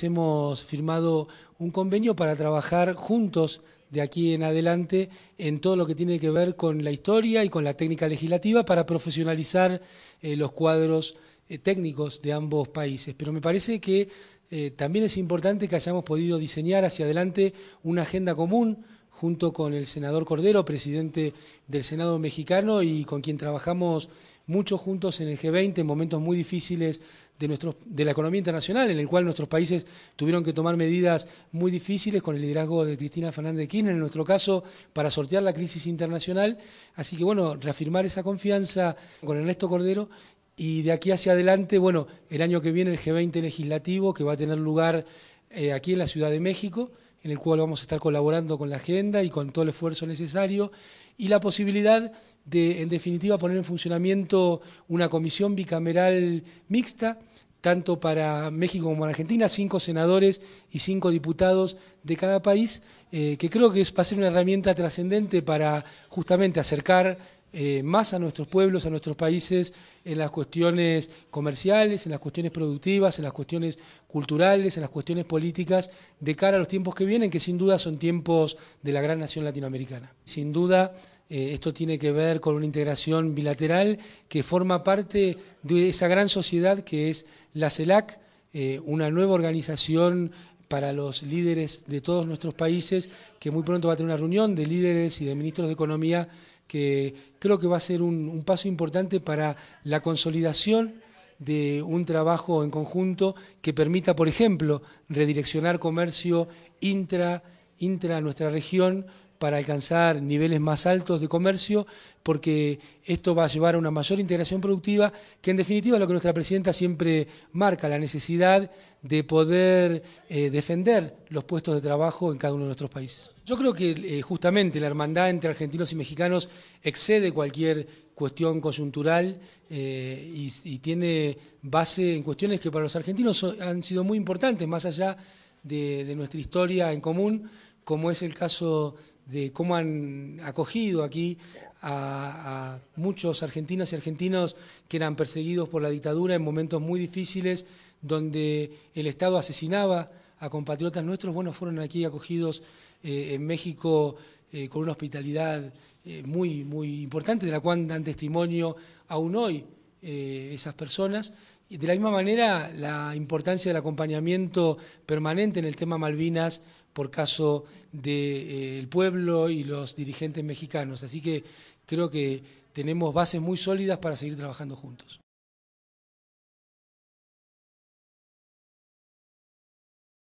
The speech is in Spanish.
Hemos firmado un convenio para trabajar juntos de aquí en adelante en todo lo que tiene que ver con la historia y con la técnica legislativa para profesionalizar eh, los cuadros eh, técnicos de ambos países. Pero me parece que eh, también es importante que hayamos podido diseñar hacia adelante una agenda común junto con el senador Cordero, presidente del Senado mexicano y con quien trabajamos mucho juntos en el G20 en momentos muy difíciles de, de la economía internacional, en el cual nuestros países tuvieron que tomar medidas muy difíciles con el liderazgo de Cristina Fernández de Kirchner, en nuestro caso, para sortear la crisis internacional. Así que, bueno, reafirmar esa confianza con Ernesto Cordero y de aquí hacia adelante, bueno, el año que viene el G20 legislativo que va a tener lugar eh, aquí en la Ciudad de México en el cual vamos a estar colaborando con la agenda y con todo el esfuerzo necesario, y la posibilidad de, en definitiva, poner en funcionamiento una comisión bicameral mixta, tanto para México como para Argentina, cinco senadores y cinco diputados de cada país, eh, que creo que es, va a ser una herramienta trascendente para justamente acercar eh, más a nuestros pueblos, a nuestros países, en las cuestiones comerciales, en las cuestiones productivas, en las cuestiones culturales, en las cuestiones políticas, de cara a los tiempos que vienen, que sin duda son tiempos de la gran nación latinoamericana. Sin duda, eh, esto tiene que ver con una integración bilateral que forma parte de esa gran sociedad que es la CELAC, eh, una nueva organización para los líderes de todos nuestros países, que muy pronto va a tener una reunión de líderes y de ministros de Economía, que creo que va a ser un, paso importante para la consolidación de un trabajo en conjunto que permita, por ejemplo, redireccionar comercio intra, intra nuestra región para alcanzar niveles más altos de comercio, porque esto va a llevar a una mayor integración productiva, que en definitiva es lo que nuestra presidenta siempre marca, la necesidad de poder eh, defender los puestos de trabajo en cada uno de nuestros países. Yo creo que eh, justamente la hermandad entre argentinos y mexicanos excede cualquier cuestión coyuntural eh, y, tiene base en cuestiones que para los argentinos han sido muy importantes, más allá de, de, nuestra historia en común, como es el caso de cómo han acogido aquí a, muchos argentinos y argentinos que eran perseguidos por la dictadura en momentos muy difíciles, donde el Estado asesinaba a compatriotas nuestros, bueno, fueron aquí acogidos eh, en México eh, con una hospitalidad eh, muy, muy importante, de la cual dan testimonio aún hoy esas personas, y de la misma manera, la importancia del acompañamiento permanente en el tema Malvinas por caso del eh, pueblo y los dirigentes mexicanos. Así que creo que tenemos bases muy sólidas para seguir trabajando juntos.